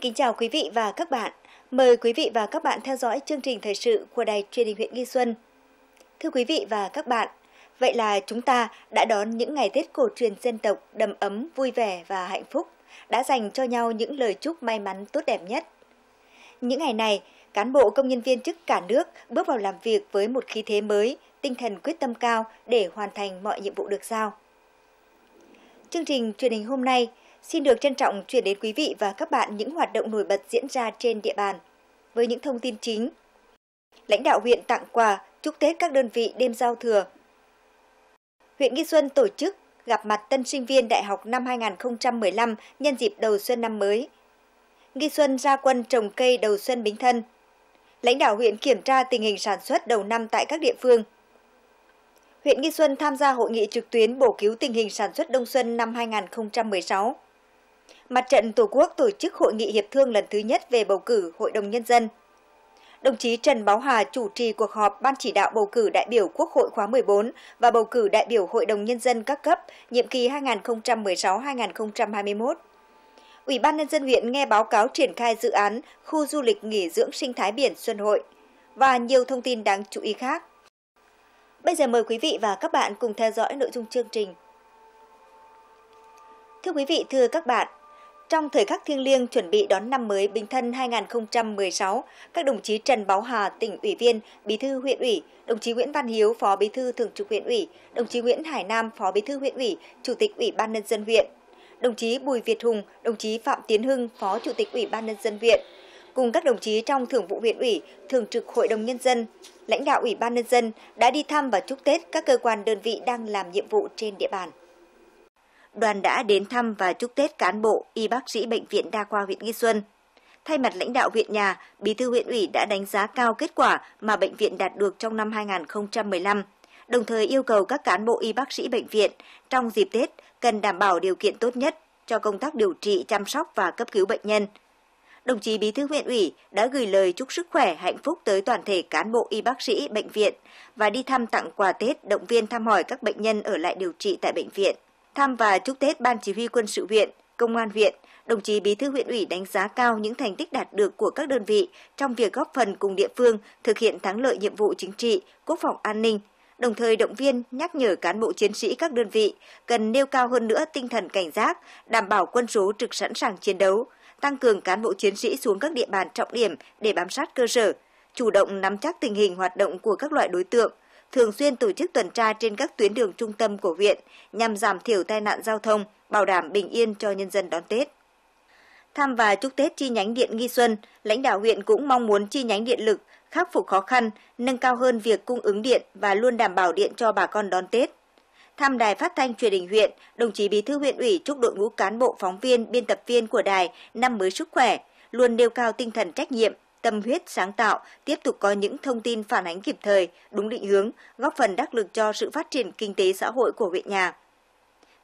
kính chào quý vị và các bạn. Mời quý vị và các bạn theo dõi chương trình thời sự của Đài Truyền hình huyện Nghi Xuân. Thưa quý vị và các bạn, vậy là chúng ta đã đón những ngày Tết cổ truyền dân tộc đầm ấm, vui vẻ và hạnh phúc, đã dành cho nhau những lời chúc may mắn tốt đẹp nhất. Những ngày này, cán bộ công nhân viên chức cả nước bước vào làm việc với một khí thế mới, tinh thần quyết tâm cao để hoàn thành mọi nhiệm vụ được giao. Chương trình truyền hình hôm nay – xin được trân trọng chuyển đến quý vị và các bạn những hoạt động nổi bật diễn ra trên địa bàn. Với những thông tin chính, lãnh đạo huyện tặng quà, chúc Tết các đơn vị đêm giao thừa. Huyện Nghi Xuân tổ chức gặp mặt tân sinh viên đại học năm 2015 nhân dịp đầu xuân năm mới. Nghi Xuân ra quân trồng cây đầu xuân Bính Thân. Lãnh đạo huyện kiểm tra tình hình sản xuất đầu năm tại các địa phương. Huyện Nghi Xuân tham gia hội nghị trực tuyến bổ cứu tình hình sản xuất đông xuân năm 2016. Mặt trận Tổ quốc tổ chức hội nghị hiệp thương lần thứ nhất về bầu cử Hội đồng Nhân dân. Đồng chí Trần Báo Hà chủ trì cuộc họp Ban chỉ đạo bầu cử đại biểu Quốc hội khóa 14 và bầu cử đại biểu Hội đồng Nhân dân các cấp, nhiệm kỳ 2016-2021. Ủy ban Nhân dân huyện nghe báo cáo triển khai dự án khu du lịch nghỉ dưỡng sinh thái biển Xuân Hội và nhiều thông tin đáng chú ý khác. Bây giờ mời quý vị và các bạn cùng theo dõi nội dung chương trình. Thưa quý vị, thưa các bạn, trong thời khắc thiêng liêng chuẩn bị đón năm mới Bình Thân 2016, các đồng chí Trần Báo Hà, tỉnh ủy viên, bí thư huyện ủy, đồng chí Nguyễn Văn Hiếu, phó bí thư thường trực huyện ủy, đồng chí Nguyễn Hải Nam, phó bí thư huyện ủy, chủ tịch ủy ban nhân dân huyện, đồng chí Bùi Việt Hùng, đồng chí Phạm Tiến Hưng, phó chủ tịch ủy ban nhân dân huyện, cùng các đồng chí trong thường vụ huyện ủy, thường trực hội đồng nhân dân, lãnh đạo ủy ban nhân dân đã đi thăm và chúc Tết các cơ quan đơn vị đang làm nhiệm vụ trên địa bàn đoàn đã đến thăm và chúc Tết cán bộ, y bác sĩ Bệnh viện Đa khoa huyện Nghi Xuân. Thay mặt lãnh đạo huyện nhà, Bí thư huyện ủy đã đánh giá cao kết quả mà bệnh viện đạt được trong năm 2015, đồng thời yêu cầu các cán bộ y bác sĩ bệnh viện trong dịp Tết cần đảm bảo điều kiện tốt nhất cho công tác điều trị, chăm sóc và cấp cứu bệnh nhân. Đồng chí Bí thư huyện ủy đã gửi lời chúc sức khỏe, hạnh phúc tới toàn thể cán bộ y bác sĩ bệnh viện và đi thăm tặng quà Tết động viên thăm hỏi các bệnh nhân ở lại điều trị tại bệnh viện. Thăm và chúc Tết Ban Chỉ huy Quân sự viện, Công an viện, đồng chí Bí thư huyện ủy đánh giá cao những thành tích đạt được của các đơn vị trong việc góp phần cùng địa phương thực hiện thắng lợi nhiệm vụ chính trị, quốc phòng an ninh, đồng thời động viên nhắc nhở cán bộ chiến sĩ các đơn vị cần nêu cao hơn nữa tinh thần cảnh giác, đảm bảo quân số trực sẵn sàng chiến đấu, tăng cường cán bộ chiến sĩ xuống các địa bàn trọng điểm để bám sát cơ sở, chủ động nắm chắc tình hình hoạt động của các loại đối tượng, thường xuyên tổ chức tuần tra trên các tuyến đường trung tâm của huyện nhằm giảm thiểu tai nạn giao thông, bảo đảm bình yên cho nhân dân đón Tết. Thăm và chúc Tết chi nhánh Điện Nghi Xuân, lãnh đạo huyện cũng mong muốn chi nhánh điện lực khắc phục khó khăn, nâng cao hơn việc cung ứng điện và luôn đảm bảo điện cho bà con đón Tết. Thăm đài phát thanh truyền hình huyện, đồng chí Bí thư huyện ủy chúc đội ngũ cán bộ phóng viên, biên tập viên của đài năm mới sức khỏe, luôn nêu cao tinh thần trách nhiệm, tâm huyết sáng tạo, tiếp tục có những thông tin phản ánh kịp thời, đúng định hướng, góp phần đắc lực cho sự phát triển kinh tế xã hội của huyện nhà.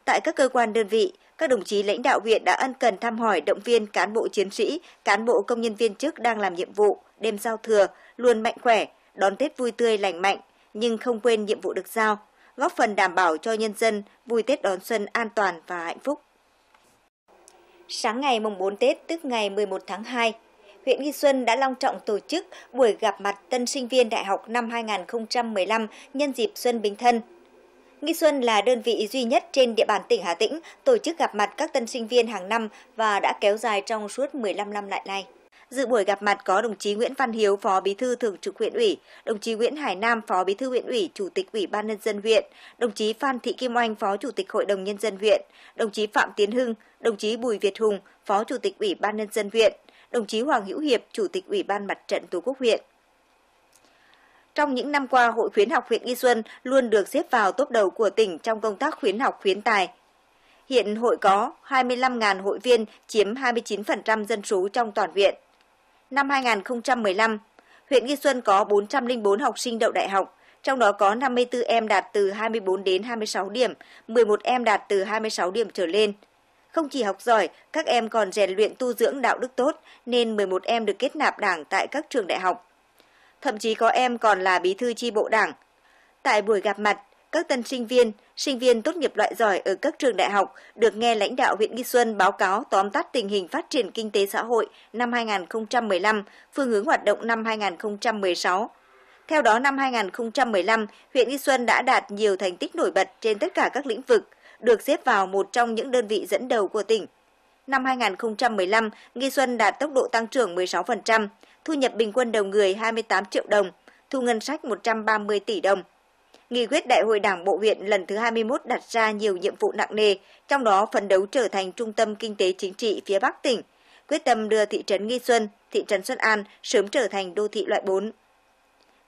Tại các cơ quan đơn vị, các đồng chí lãnh đạo huyện đã ân cần thăm hỏi động viên cán bộ chiến sĩ, cán bộ công nhân viên chức đang làm nhiệm vụ, đêm giao thừa, luôn mạnh khỏe, đón Tết vui tươi lành mạnh, nhưng không quên nhiệm vụ được giao, góp phần đảm bảo cho nhân dân vui Tết đón xuân an toàn và hạnh phúc. Sáng ngày mùng 4 Tết tức ngày 11 tháng 2, huyện Nghi Xuân đã long trọng tổ chức buổi gặp mặt tân sinh viên đại học năm 2015 nhân dịp Xuân Bình Thân. Nghi Xuân là đơn vị duy nhất trên địa bàn tỉnh Hà Tĩnh tổ chức gặp mặt các tân sinh viên hàng năm và đã kéo dài trong suốt 15 năm lại nay. Dự buổi gặp mặt có đồng chí Nguyễn Văn Hiếu, Phó Bí thư Thường trực huyện ủy, đồng chí Nguyễn Hải Nam, Phó Bí thư huyện ủy, Chủ tịch Ủy ban nhân dân huyện, đồng chí Phan Thị Kim Oanh, Phó Chủ tịch Hội đồng nhân dân huyện, đồng chí Phạm Tiến Hưng, đồng chí Bùi Việt Hùng, Phó Chủ tịch Ủy ban nhân dân huyện, đồng chí Hoàng Hữu Hiệp, Chủ tịch Ủy ban Mặt trận Tổ quốc huyện. Trong những năm qua, Hội khuyến học huyện Nghi Xuân luôn được xếp vào top đầu của tỉnh trong công tác khuyến học khuyến tài. Hiện hội có 25.000 hội viên chiếm 29% dân số trong toàn huyện. Năm 2015, huyện Nghi Xuân có 404 học sinh đậu đại học, trong đó có 54 em đạt từ 24 đến 26 điểm, 11 em đạt từ 26 điểm trở lên. Không chỉ học giỏi, các em còn rèn luyện tu dưỡng đạo đức tốt, nên 11 em được kết nạp đảng tại các trường đại học. Thậm chí có em còn là bí thư chi bộ đảng. Tại buổi gặp mặt, các tân sinh viên, sinh viên tốt nghiệp loại giỏi ở các trường đại học được nghe lãnh đạo huyện Nghi Xuân báo cáo tóm tắt tình hình phát triển kinh tế xã hội năm 2015, phương hướng hoạt động năm 2016. Theo đó, năm 2015, huyện Nghi Xuân đã đạt nhiều thành tích nổi bật trên tất cả các lĩnh vực được xếp vào một trong những đơn vị dẫn đầu của tỉnh. Năm 2015, Nghi Xuân đạt tốc độ tăng trưởng 16%, thu nhập bình quân đầu người 28 triệu đồng, thu ngân sách 130 tỷ đồng. Nghị quyết Đại hội Đảng Bộ huyện lần thứ 21 đặt ra nhiều nhiệm vụ nặng nề, trong đó phấn đấu trở thành trung tâm kinh tế chính trị phía Bắc tỉnh, quyết tâm đưa thị trấn Nghi Xuân, thị trấn Xuân An sớm trở thành đô thị loại 4.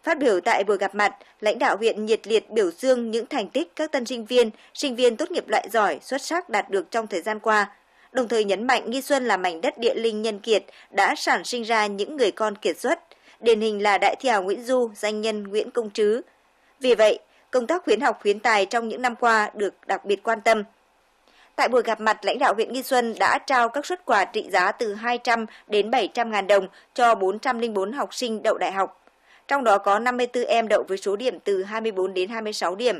Phát biểu tại buổi gặp mặt, lãnh đạo huyện nhiệt liệt biểu dương những thành tích các tân sinh viên, sinh viên tốt nghiệp loại giỏi xuất sắc đạt được trong thời gian qua, đồng thời nhấn mạnh Nghi Xuân là mảnh đất địa linh nhân kiệt đã sản sinh ra những người con kiệt xuất, điển hình là đại thi hào Nguyễn Du, danh nhân Nguyễn Công Trứ. Vì vậy, công tác khuyến học khuyến tài trong những năm qua được đặc biệt quan tâm. Tại buổi gặp mặt, lãnh đạo huyện Nghi Xuân đã trao các suất quà trị giá từ 200 đến 700 ngàn đồng cho 404 học sinh đậu đại học trong đó có 54 em đậu với số điểm từ 24 đến 26 điểm.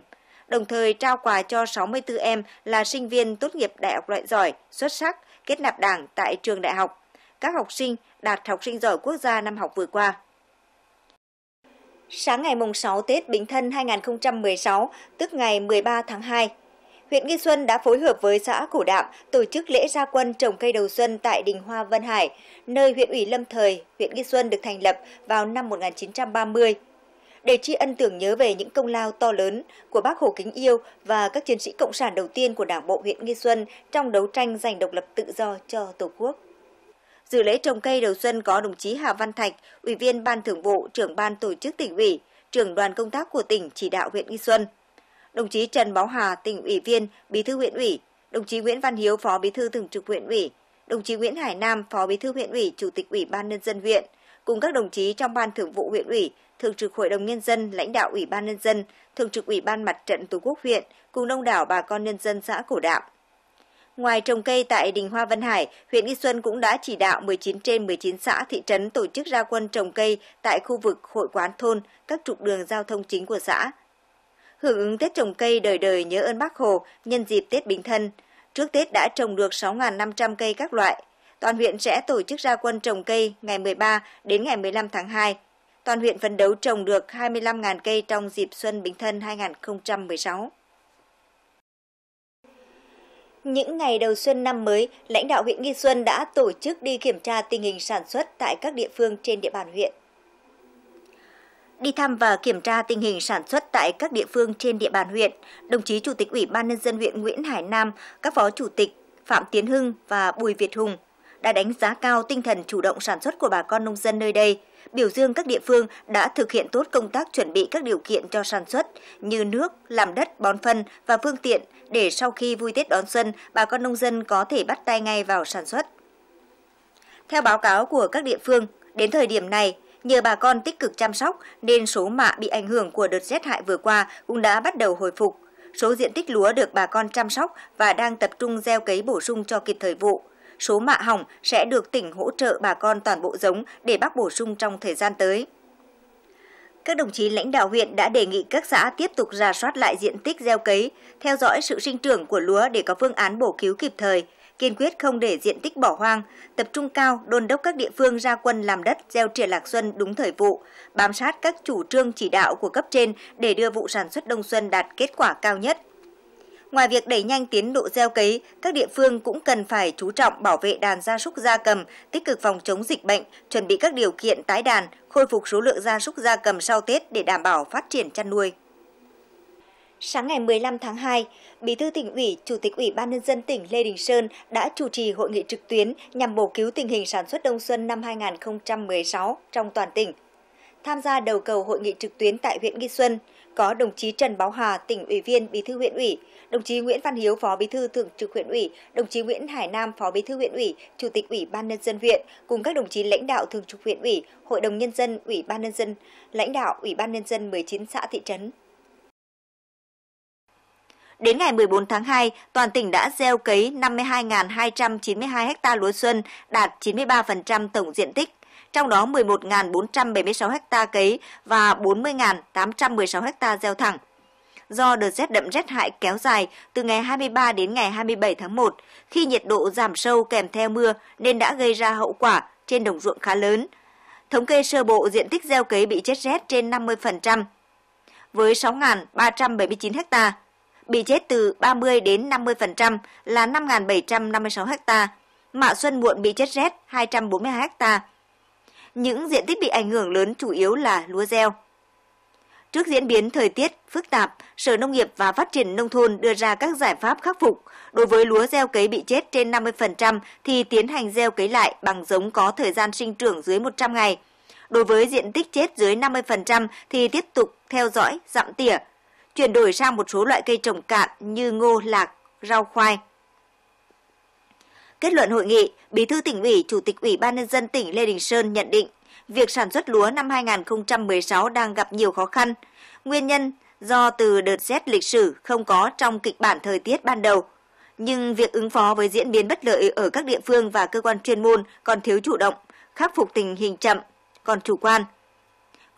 Đồng thời trao quà cho 64 em là sinh viên tốt nghiệp đại học loại giỏi, xuất sắc, kết nạp đảng tại trường đại học. Các học sinh đạt học sinh giỏi quốc gia năm học vừa qua. Sáng ngày mùng 6 Tết Bình Thân 2016, tức ngày 13 tháng 2, huyện Nghi Xuân đã phối hợp với xã Cổ Đạm tổ chức lễ gia quân trồng cây đầu xuân tại Đình Hoa Vân Hải, nơi huyện ủy Lâm Thời, huyện Nghi Xuân được thành lập vào năm 1930. Để tri ân tưởng nhớ về những công lao to lớn của bác Hồ Kính Yêu và các chiến sĩ Cộng sản đầu tiên của Đảng bộ huyện Nghi Xuân trong đấu tranh giành độc lập tự do cho Tổ quốc. Dự lễ trồng cây đầu xuân có đồng chí Hà Văn Thạch, Ủy viên Ban Thường vụ, trưởng Ban Tổ chức tỉnh ủy, trưởng đoàn công tác của tỉnh chỉ đạo huyện Nghi Xuân – đồng chí Trần Báo Hà, tỉnh ủy viên, bí thư huyện ủy, đồng chí Nguyễn Văn Hiếu, phó bí thư thường trực huyện ủy, đồng chí Nguyễn Hải Nam, phó bí thư huyện ủy, chủ tịch ủy ban nhân dân huyện, cùng các đồng chí trong ban thường vụ huyện ủy, thường trực hội đồng nhân dân, lãnh đạo ủy ban nhân dân, thường trực ủy ban mặt trận tổ quốc huyện, cùng đông đảo bà con nhân dân xã Cổ Đạm. Ngoài trồng cây tại Đình Hoa Vân Hải, huyện Nghi Xuân cũng đã chỉ đạo 19 trên 19 xã thị trấn tổ chức ra quân trồng cây tại khu vực hội quán thôn, các trục đường giao thông chính của xã, hưởng ứng Tết trồng cây đời đời nhớ ơn Bác Hồ nhân dịp Tết Bình Thân. Trước Tết đã trồng được 6.500 cây các loại. Toàn huyện sẽ tổ chức ra quân trồng cây ngày 13 đến ngày 15 tháng 2. Toàn huyện phấn đấu trồng được 25.000 cây trong dịp Xuân Bình Thân 2016. Những ngày đầu xuân năm mới, lãnh đạo huyện Nghi Xuân đã tổ chức đi kiểm tra tình hình sản xuất tại các địa phương trên địa bàn huyện. Đi thăm và kiểm tra tình hình sản xuất tại các địa phương trên địa bàn huyện, đồng chí Chủ tịch Ủy ban Nhân dân huyện Nguyễn Hải Nam, các Phó Chủ tịch Phạm Tiến Hưng và Bùi Việt Hùng đã đánh giá cao tinh thần chủ động sản xuất của bà con nông dân nơi đây, biểu dương các địa phương đã thực hiện tốt công tác chuẩn bị các điều kiện cho sản xuất như nước, làm đất, bón phân và phương tiện để sau khi vui Tết đón xuân, bà con nông dân có thể bắt tay ngay vào sản xuất. Theo báo cáo của các địa phương, đến thời điểm này, Nhờ bà con tích cực chăm sóc nên số mạ bị ảnh hưởng của đợt rét hại vừa qua cũng đã bắt đầu hồi phục. Số diện tích lúa được bà con chăm sóc và đang tập trung gieo cấy bổ sung cho kịp thời vụ. Số mạ hỏng sẽ được tỉnh hỗ trợ bà con toàn bộ giống để bác bổ sung trong thời gian tới các đồng chí lãnh đạo huyện đã đề nghị các xã tiếp tục rà soát lại diện tích gieo cấy, theo dõi sự sinh trưởng của lúa để có phương án bổ cứu kịp thời, kiên quyết không để diện tích bỏ hoang, tập trung cao đôn đốc các địa phương ra quân làm đất gieo trỉa lạc xuân đúng thời vụ, bám sát các chủ trương chỉ đạo của cấp trên để đưa vụ sản xuất đông xuân đạt kết quả cao nhất. Ngoài việc đẩy nhanh tiến độ gieo cấy, các địa phương cũng cần phải chú trọng bảo vệ đàn gia súc gia cầm, tích cực phòng chống dịch bệnh, chuẩn bị các điều kiện tái đàn, khôi phục số lượng gia súc gia cầm sau Tết để đảm bảo phát triển chăn nuôi. Sáng ngày 15 tháng 2, Bí thư tỉnh ủy, Chủ tịch Ủy ban nhân dân tỉnh Lê Đình Sơn đã chủ trì hội nghị trực tuyến nhằm bổ cứu tình hình sản xuất đông xuân năm 2016 trong toàn tỉnh. Tham gia đầu cầu hội nghị trực tuyến tại huyện Nghi Xuân có đồng chí Trần Báo Hà, tỉnh ủy viên, Bí thư huyện ủy, đồng chí Nguyễn Văn Hiếu, Phó Bí thư Thường trực huyện ủy, đồng chí Nguyễn Hải Nam, Phó Bí thư huyện ủy, Chủ tịch Ủy ban nhân dân huyện cùng các đồng chí lãnh đạo Thường trực huyện ủy, Hội đồng nhân dân, Ủy ban nhân dân, lãnh đạo Ủy ban nhân dân 19 xã thị trấn. Đến ngày 14 tháng 2, toàn tỉnh đã gieo cấy 52.292 ha lúa xuân, đạt 93% tổng diện tích trong đó 11.476 ha cấy và 40.816 ha gieo thẳng. Do đợt rét đậm rét hại kéo dài từ ngày 23 đến ngày 27 tháng 1, khi nhiệt độ giảm sâu kèm theo mưa nên đã gây ra hậu quả trên đồng ruộng khá lớn. Thống kê sơ bộ diện tích gieo cấy bị chết rét trên 50%, với 6.379 ha bị chết từ 30 đến 50% là 5.756 ha, mạ xuân muộn bị chết rét 242 ha. Những diện tích bị ảnh hưởng lớn chủ yếu là lúa gieo. Trước diễn biến thời tiết phức tạp, Sở Nông nghiệp và Phát triển Nông thôn đưa ra các giải pháp khắc phục. Đối với lúa gieo cấy bị chết trên 50% thì tiến hành gieo cấy lại bằng giống có thời gian sinh trưởng dưới 100 ngày. Đối với diện tích chết dưới 50% thì tiếp tục theo dõi, dặm tỉa, chuyển đổi sang một số loại cây trồng cạn như ngô, lạc, rau khoai. Kết luận hội nghị, Bí thư tỉnh ủy, Chủ tịch Ủy ban nhân dân tỉnh Lê Đình Sơn nhận định, việc sản xuất lúa năm 2016 đang gặp nhiều khó khăn. Nguyên nhân do từ đợt rét lịch sử không có trong kịch bản thời tiết ban đầu. Nhưng việc ứng phó với diễn biến bất lợi ở các địa phương và cơ quan chuyên môn còn thiếu chủ động, khắc phục tình hình chậm, còn chủ quan –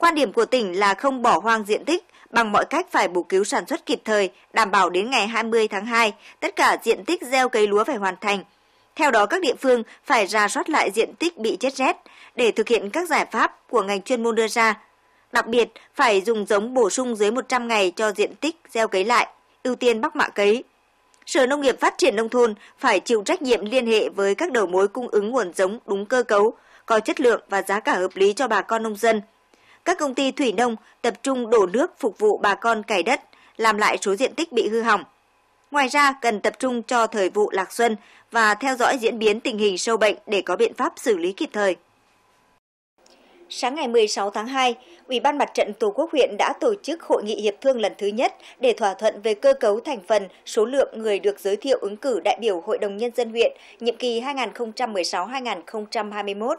Quan điểm của tỉnh là không bỏ hoang diện tích, bằng mọi cách phải bổ cứu sản xuất kịp thời, đảm bảo đến ngày 20 tháng 2, tất cả diện tích gieo cấy lúa phải hoàn thành. Theo đó, các địa phương phải ra soát lại diện tích bị chết rét để thực hiện các giải pháp của ngành chuyên môn đưa ra. Đặc biệt, phải dùng giống bổ sung dưới 100 ngày cho diện tích gieo cấy lại, ưu tiên bắc mạ cấy. Sở Nông nghiệp Phát triển Nông thôn phải chịu trách nhiệm liên hệ với các đầu mối cung ứng nguồn giống đúng cơ cấu, có chất lượng và giá cả hợp lý cho bà con nông dân – các công ty thủy nông tập trung đổ nước phục vụ bà con cày đất, làm lại số diện tích bị hư hỏng. Ngoài ra, cần tập trung cho thời vụ lạc xuân và theo dõi diễn biến tình hình sâu bệnh để có biện pháp xử lý kịp thời. Sáng ngày 16 tháng 2, Ủy ban Mặt trận Tổ quốc huyện đã tổ chức hội nghị hiệp thương lần thứ nhất để thỏa thuận về cơ cấu thành phần, số lượng người được giới thiệu ứng cử đại biểu Hội đồng Nhân dân huyện nhiệm kỳ 2016-2021.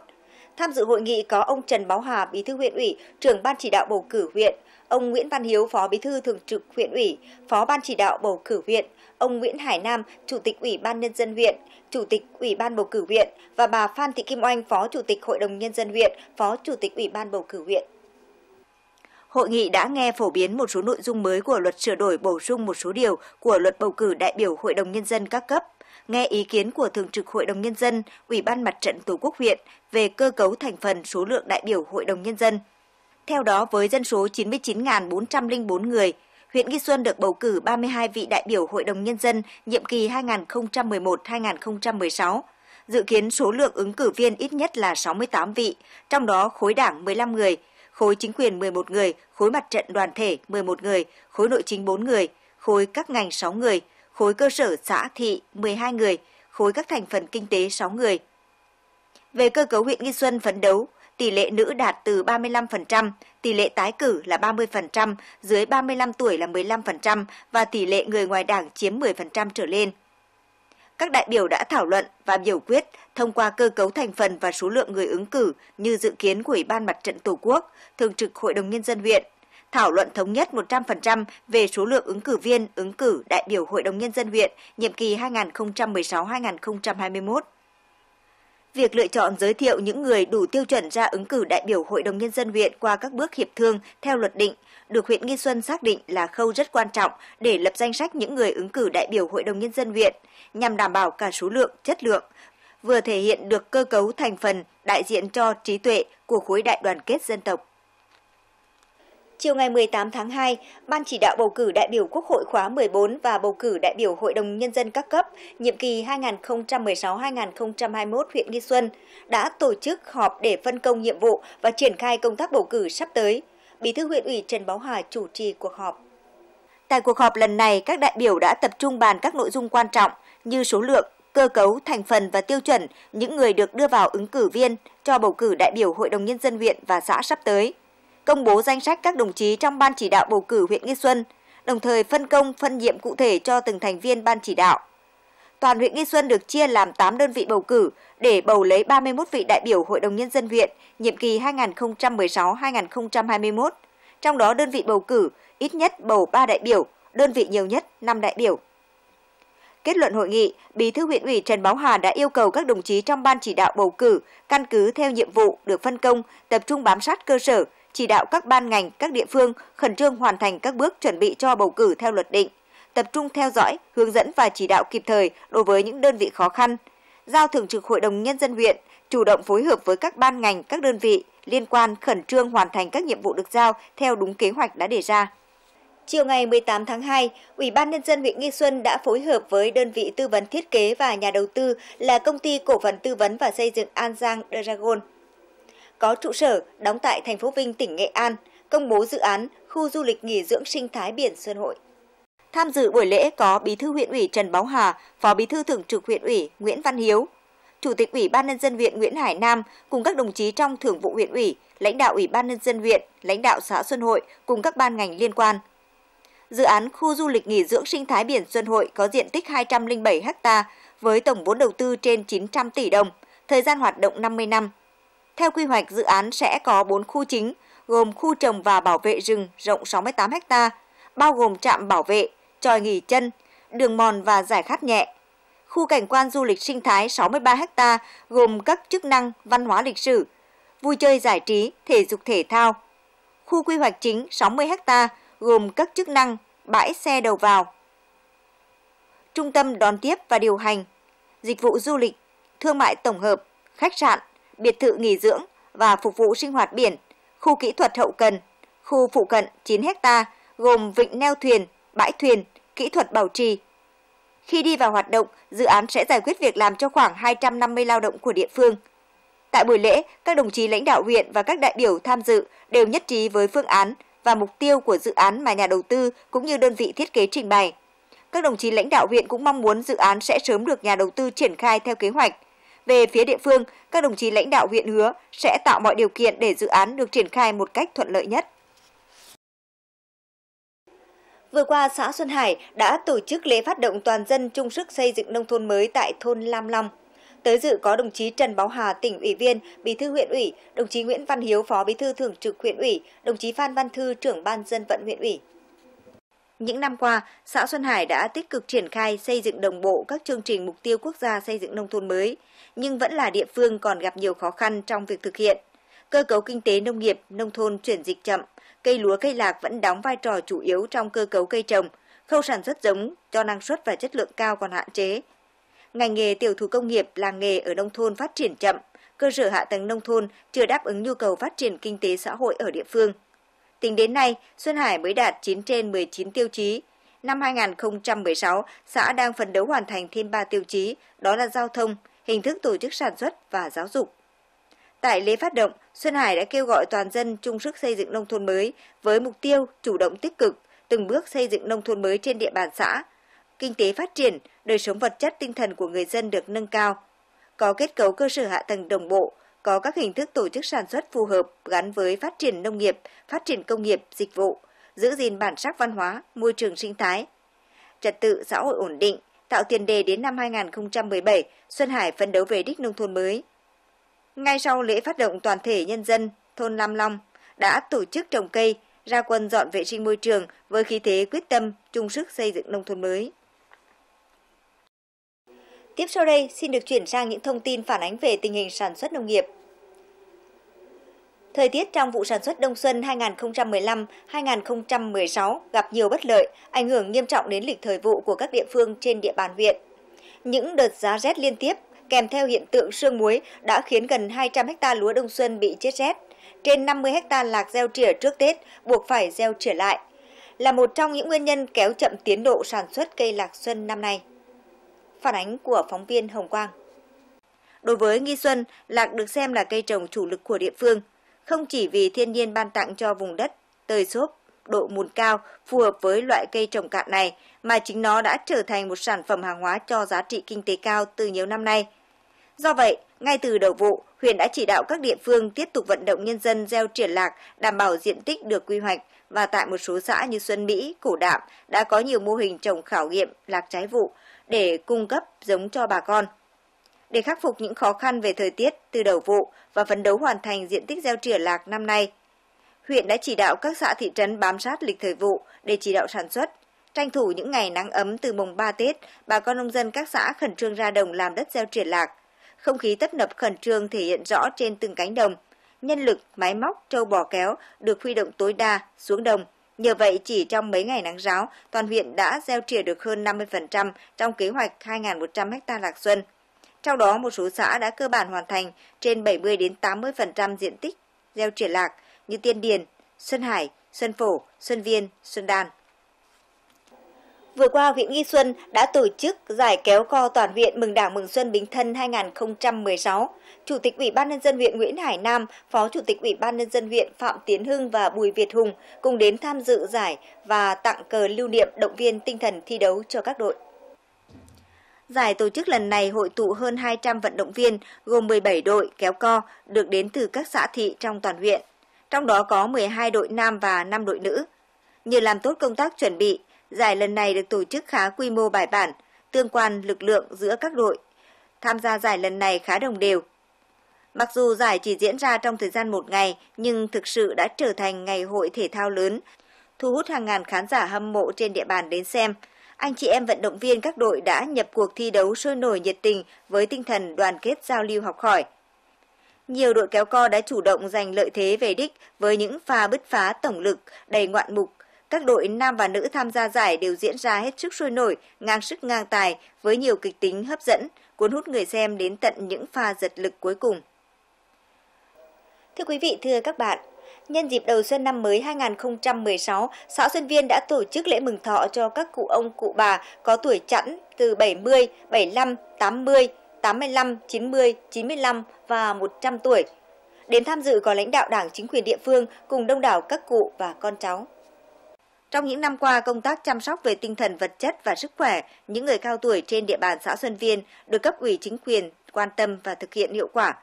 Tham dự hội nghị có ông Trần Báo Hà, Bí thư huyện ủy, trưởng ban chỉ đạo bầu cử huyện, ông Nguyễn Văn Hiếu, Phó Bí thư Thường trực huyện ủy, Phó ban chỉ đạo bầu cử huyện, ông Nguyễn Hải Nam, Chủ tịch Ủy ban Nhân dân huyện, Chủ tịch Ủy ban bầu cử huyện và bà Phan Thị Kim Oanh, Phó Chủ tịch Hội đồng Nhân dân huyện, Phó Chủ tịch Ủy ban bầu cử huyện. Hội nghị đã nghe phổ biến một số nội dung mới của luật sửa đổi bổ sung một số điều của luật bầu cử đại biểu Hội đồng Nhân dân các cấp nghe ý kiến của Thường trực Hội đồng Nhân dân, Ủy ban Mặt trận Tổ quốc huyện về cơ cấu thành phần số lượng đại biểu Hội đồng Nhân dân. Theo đó, với dân số 99.404 người, huyện Nghi Xuân được bầu cử 32 vị đại biểu Hội đồng Nhân dân nhiệm kỳ 2011-2016. Dự kiến số lượng ứng cử viên ít nhất là 68 vị, trong đó khối đảng 15 người, khối chính quyền 11 người, khối mặt trận đoàn thể 11 người, khối nội chính 4 người, khối các ngành 6 người, khối cơ sở xã thị 12 người, khối các thành phần kinh tế 6 người. Về cơ cấu huyện Nghi Xuân phấn đấu, tỷ lệ nữ đạt từ 35%, tỷ lệ tái cử là 30%, dưới 35 tuổi là 15% và tỷ lệ người ngoài đảng chiếm 10% trở lên. Các đại biểu đã thảo luận và biểu quyết thông qua cơ cấu thành phần và số lượng người ứng cử như dự kiến của Ủy ban Mặt trận Tổ quốc, Thường trực Hội đồng Nhân dân huyện – thảo luận thống nhất 100% về số lượng ứng cử viên ứng cử đại biểu Hội đồng Nhân dân huyện nhiệm kỳ 2016-2021 việc lựa chọn giới thiệu những người đủ tiêu chuẩn ra ứng cử đại biểu Hội đồng Nhân dân huyện qua các bước hiệp thương theo luật định, được huyện Nghi Xuân xác định là khâu rất quan trọng để lập danh sách những người ứng cử đại biểu Hội đồng Nhân dân huyện, nhằm đảm bảo cả số lượng, chất lượng, vừa thể hiện được cơ cấu thành phần đại diện cho trí tuệ của khối đại đoàn kết dân tộc chiều ngày 18 tháng 2, Ban chỉ đạo bầu cử đại biểu Quốc hội khóa 14 và bầu cử đại biểu Hội đồng Nhân dân các cấp, nhiệm kỳ 2016-2021 huyện Nghi Xuân, đã tổ chức họp để phân công nhiệm vụ và triển khai công tác bầu cử sắp tới. Bí thư huyện ủy Trần Báo Hà chủ trì cuộc họp. Tại cuộc họp lần này, các đại biểu đã tập trung bàn các nội dung quan trọng như số lượng, cơ cấu, thành phần và tiêu chuẩn những người được đưa vào ứng cử viên cho bầu cử đại biểu Hội đồng Nhân dân huyện và xã sắp tới công bố danh sách các đồng chí trong Ban chỉ đạo bầu cử huyện Nghi Xuân, đồng thời phân công phân nhiệm cụ thể cho từng thành viên Ban chỉ đạo. Toàn huyện Nghi Xuân được chia làm 8 đơn vị bầu cử để bầu lấy 31 vị đại biểu Hội đồng Nhân dân huyện nhiệm kỳ 2016-2021. Trong đó đơn vị bầu cử ít nhất bầu 3 đại biểu, đơn vị nhiều nhất 5 đại biểu. Kết luận hội nghị, Bí thư huyện ủy Trần Báo Hà đã yêu cầu các đồng chí trong ban chỉ đạo bầu cử căn cứ theo nhiệm vụ được phân công, tập trung bám sát cơ sở, chỉ đạo các ban ngành, các địa phương khẩn trương hoàn thành các bước chuẩn bị cho bầu cử theo luật định, tập trung theo dõi, hướng dẫn và chỉ đạo kịp thời đối với những đơn vị khó khăn. Giao Thường trực Hội đồng Nhân dân huyện chủ động phối hợp với các ban ngành, các đơn vị liên quan khẩn trương hoàn thành các nhiệm vụ được giao theo đúng kế hoạch đã đề ra. Chiều ngày 18 tháng 2, Ủy ban Nhân dân huyện Nghi Xuân đã phối hợp với đơn vị tư vấn thiết kế và nhà đầu tư là công ty cổ phần tư vấn và xây dựng An Giang Dragon có trụ sở đóng tại thành phố Vinh, tỉnh Nghệ An, công bố dự án khu du lịch nghỉ dưỡng sinh thái biển Xuân Hội. Tham dự buổi lễ có Bí thư huyện ủy Trần Báo Hà, Phó Bí thư Thường trực huyện ủy Nguyễn Văn Hiếu, Chủ tịch Ủy ban nhân dân huyện Nguyễn Hải Nam cùng các đồng chí trong Thường vụ huyện ủy, lãnh đạo Ủy ban nhân dân huyện, lãnh đạo xã Xuân Hội cùng các ban ngành liên quan. Dự án khu du lịch nghỉ dưỡng sinh thái biển Xuân Hội có diện tích 207 ha với tổng vốn đầu tư trên 900 tỷ đồng, thời gian hoạt động 50 năm. Theo quy hoạch, dự án sẽ có 4 khu chính, gồm khu trồng và bảo vệ rừng rộng 68 ha, bao gồm trạm bảo vệ, tròi nghỉ chân, đường mòn và giải khát nhẹ. Khu cảnh quan du lịch sinh thái 63 ha gồm các chức năng văn hóa lịch sử, vui chơi giải trí, thể dục thể thao. Khu quy hoạch chính 60 ha gồm các chức năng bãi xe đầu vào, trung tâm đón tiếp và điều hành, dịch vụ du lịch, thương mại tổng hợp, khách sạn, biệt thự nghỉ dưỡng và phục vụ sinh hoạt biển, khu kỹ thuật hậu cần, khu phụ cận 9 ha gồm vịnh neo thuyền, bãi thuyền, kỹ thuật bảo trì. Khi đi vào hoạt động, dự án sẽ giải quyết việc làm cho khoảng 250 lao động của địa phương. Tại buổi lễ, các đồng chí lãnh đạo huyện và các đại biểu tham dự đều nhất trí với phương án và mục tiêu của dự án mà nhà đầu tư cũng như đơn vị thiết kế trình bày. Các đồng chí lãnh đạo huyện cũng mong muốn dự án sẽ sớm được nhà đầu tư triển khai theo kế hoạch – về phía địa phương, các đồng chí lãnh đạo huyện hứa sẽ tạo mọi điều kiện để dự án được triển khai một cách thuận lợi nhất. Vừa qua, xã Xuân Hải đã tổ chức lễ phát động toàn dân chung sức xây dựng nông thôn mới tại thôn Lam Long. Tới dự có đồng chí Trần Báo Hà, tỉnh ủy viên, bí thư huyện ủy, đồng chí Nguyễn Văn Hiếu, phó bí thư thường trực huyện ủy, đồng chí Phan Văn Thư, trưởng ban dân vận huyện ủy. Những năm qua, xã Xuân Hải đã tích cực triển khai xây dựng đồng bộ các chương trình mục tiêu quốc gia xây dựng nông thôn mới, nhưng vẫn là địa phương còn gặp nhiều khó khăn trong việc thực hiện. Cơ cấu kinh tế nông nghiệp, nông thôn chuyển dịch chậm, cây lúa cây lạc vẫn đóng vai trò chủ yếu trong cơ cấu cây trồng, khâu sản xuất giống cho năng suất và chất lượng cao còn hạn chế. Ngành nghề tiểu thủ công nghiệp làng nghề ở nông thôn phát triển chậm, cơ sở hạ tầng nông thôn chưa đáp ứng nhu cầu phát triển kinh tế xã hội ở địa phương. Tính đến nay, Xuân Hải mới đạt 9 trên 19 tiêu chí. Năm 2016, xã đang phấn đấu hoàn thành thêm 3 tiêu chí, đó là giao thông, hình thức tổ chức sản xuất và giáo dục. Tại lễ phát động, Xuân Hải đã kêu gọi toàn dân chung sức xây dựng nông thôn mới với mục tiêu chủ động tích cực, từng bước xây dựng nông thôn mới trên địa bàn xã. Kinh tế phát triển, đời sống vật chất tinh thần của người dân được nâng cao. Có kết cấu cơ sở hạ tầng đồng bộ, có các hình thức tổ chức sản xuất phù hợp gắn với phát triển nông nghiệp, phát triển công nghiệp, dịch vụ, giữ gìn bản sắc văn hóa, môi trường sinh thái. Trật tự xã hội ổn định, tạo tiền đề đến năm 2017, Xuân Hải phấn đấu về đích nông thôn mới. Ngay sau lễ phát động toàn thể nhân dân, thôn Lam Long đã tổ chức trồng cây, ra quân dọn vệ sinh môi trường với khí thế quyết tâm chung sức xây dựng nông thôn mới. Tiếp sau đây, xin được chuyển sang những thông tin phản ánh về tình hình sản xuất nông nghiệp. Thời tiết trong vụ sản xuất đông xuân 2015-2016 gặp nhiều bất lợi, ảnh hưởng nghiêm trọng đến lịch thời vụ của các địa phương trên địa bàn huyện. Những đợt giá rét liên tiếp kèm theo hiện tượng sương muối đã khiến gần 200 ha lúa đông xuân bị chết rét. Trên 50 ha lạc gieo trỉa trước Tết buộc phải gieo trở lại là một trong những nguyên nhân kéo chậm tiến độ sản xuất cây lạc xuân năm nay phản ánh của phóng viên Hồng Quang. Đối với nghi xuân, lạc được xem là cây trồng chủ lực của địa phương, không chỉ vì thiên nhiên ban tặng cho vùng đất tơi xốp, độ mùn cao phù hợp với loại cây trồng cạn này mà chính nó đã trở thành một sản phẩm hàng hóa cho giá trị kinh tế cao từ nhiều năm nay. Do vậy, ngay từ đầu vụ, huyện đã chỉ đạo các địa phương tiếp tục vận động nhân dân gieo triển lạc, đảm bảo diện tích được quy hoạch và tại một số xã như Xuân Mỹ, Cổ Đạm đã có nhiều mô hình trồng khảo nghiệm lạc trái vụ, để cung cấp giống cho bà con. Để khắc phục những khó khăn về thời tiết từ đầu vụ và phấn đấu hoàn thành diện tích gieo trỉa lạc năm nay, huyện đã chỉ đạo các xã thị trấn bám sát lịch thời vụ để chỉ đạo sản xuất. Tranh thủ những ngày nắng ấm từ mùng 3 Tết, bà con nông dân các xã khẩn trương ra đồng làm đất gieo trỉa lạc. Không khí tấp nập khẩn trương thể hiện rõ trên từng cánh đồng. Nhân lực, máy móc, trâu bò kéo được huy động tối đa xuống đồng – Nhờ vậy, chỉ trong mấy ngày nắng ráo, toàn huyện đã gieo trỉa được hơn 50% trong kế hoạch 2.100 ha lạc xuân. Trong đó, một số xã đã cơ bản hoàn thành trên 70 đến 80% diện tích gieo trỉa lạc như Tiên Điền, Xuân Hải, Xuân Phổ, Xuân Viên, Xuân Đan. Vừa qua, huyện Nghi Xuân đã tổ chức giải kéo co toàn huyện mừng Đảng mừng Xuân Bình Thân 2016. Chủ tịch Ủy ban nhân dân huyện Nguyễn Hải Nam, Phó Chủ tịch Ủy ban nhân dân huyện Phạm Tiến Hưng và Bùi Việt Hùng cùng đến tham dự giải và tặng cờ lưu niệm động viên tinh thần thi đấu cho các đội. Giải tổ chức lần này hội tụ hơn 200 vận động viên gồm 17 đội kéo co được đến từ các xã thị trong toàn huyện. Trong đó có 12 đội nam và 5 đội nữ. Nhờ làm tốt công tác chuẩn bị, Giải lần này được tổ chức khá quy mô bài bản, tương quan lực lượng giữa các đội. Tham gia giải lần này khá đồng đều. Mặc dù giải chỉ diễn ra trong thời gian một ngày, nhưng thực sự đã trở thành ngày hội thể thao lớn, thu hút hàng ngàn khán giả hâm mộ trên địa bàn đến xem. Anh chị em vận động viên các đội đã nhập cuộc thi đấu sôi nổi nhiệt tình với tinh thần đoàn kết giao lưu học hỏi. Nhiều đội kéo co đã chủ động giành lợi thế về đích với những pha bứt phá tổng lực đầy ngoạn mục các đội nam và nữ tham gia giải đều diễn ra hết sức sôi nổi, ngang sức ngang tài với nhiều kịch tính hấp dẫn, cuốn hút người xem đến tận những pha giật lực cuối cùng. Thưa quý vị, thưa các bạn, Nhân dịp đầu xuân năm mới 2016, xã Xuân Viên đã tổ chức lễ mừng thọ cho các cụ ông, cụ bà có tuổi chẵn từ 70, 75, 80, 85, 90, 95 và 100 tuổi. Đến tham dự có lãnh đạo đảng chính quyền địa phương cùng đông đảo các cụ và con cháu. Trong những năm qua, công tác chăm sóc về tinh thần vật chất và sức khỏe những người cao tuổi trên địa bàn xã Xuân Viên được cấp ủy chính quyền quan tâm và thực hiện hiệu quả.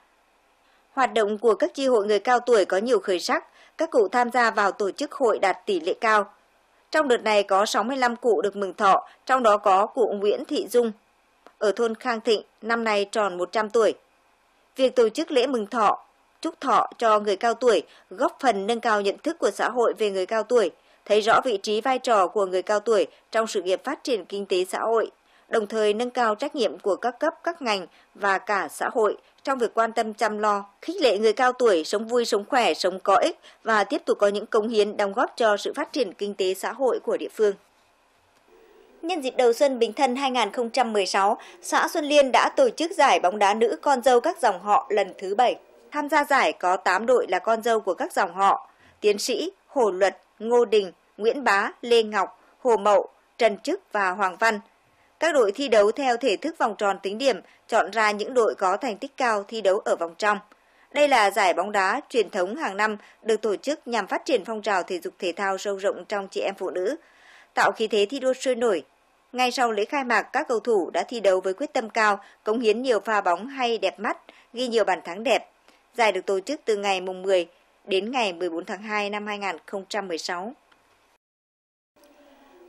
Hoạt động của các chi hội người cao tuổi có nhiều khởi sắc, các cụ tham gia vào tổ chức hội đạt tỷ lệ cao. Trong đợt này có 65 cụ được mừng thọ, trong đó có cụ Nguyễn Thị Dung ở thôn Khang Thịnh, năm nay tròn 100 tuổi. Việc tổ chức lễ mừng thọ, chúc thọ cho người cao tuổi góp phần nâng cao nhận thức của xã hội về người cao tuổi – thấy rõ vị trí vai trò của người cao tuổi trong sự nghiệp phát triển kinh tế xã hội, đồng thời nâng cao trách nhiệm của các cấp, các ngành và cả xã hội trong việc quan tâm chăm lo, khích lệ người cao tuổi sống vui, sống khỏe, sống có ích và tiếp tục có những công hiến đóng góp cho sự phát triển kinh tế xã hội của địa phương. Nhân dịp đầu xuân Bình Thân 2016, xã Xuân Liên đã tổ chức giải bóng đá nữ con dâu các dòng họ lần thứ 7. Tham gia giải có 8 đội là con dâu của các dòng họ, tiến sĩ, hồ luật, Ngô Đình, Nguyễn Bá, Lê Ngọc, Hồ Mậu, Trần Chức và Hoàng Văn. Các đội thi đấu theo thể thức vòng tròn tính điểm, chọn ra những đội có thành tích cao thi đấu ở vòng trong. Đây là giải bóng đá truyền thống hàng năm được tổ chức nhằm phát triển phong trào thể dục thể thao sâu rộng trong chị em phụ nữ, tạo khí thế thi đua sôi nổi. Ngay sau lễ khai mạc, các cầu thủ đã thi đấu với quyết tâm cao, cống hiến nhiều pha bóng hay đẹp mắt, ghi nhiều bàn thắng đẹp. Giải được tổ chức từ ngày mùng 10 đến ngày 14 tháng 2 năm 2016.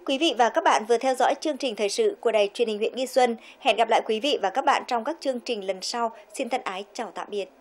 Quý vị và các bạn vừa theo dõi chương trình thời sự của Đài truyền hình huyện Nghi Xuân. Hẹn gặp lại quý vị và các bạn trong các chương trình lần sau. Xin thân ái chào tạm biệt.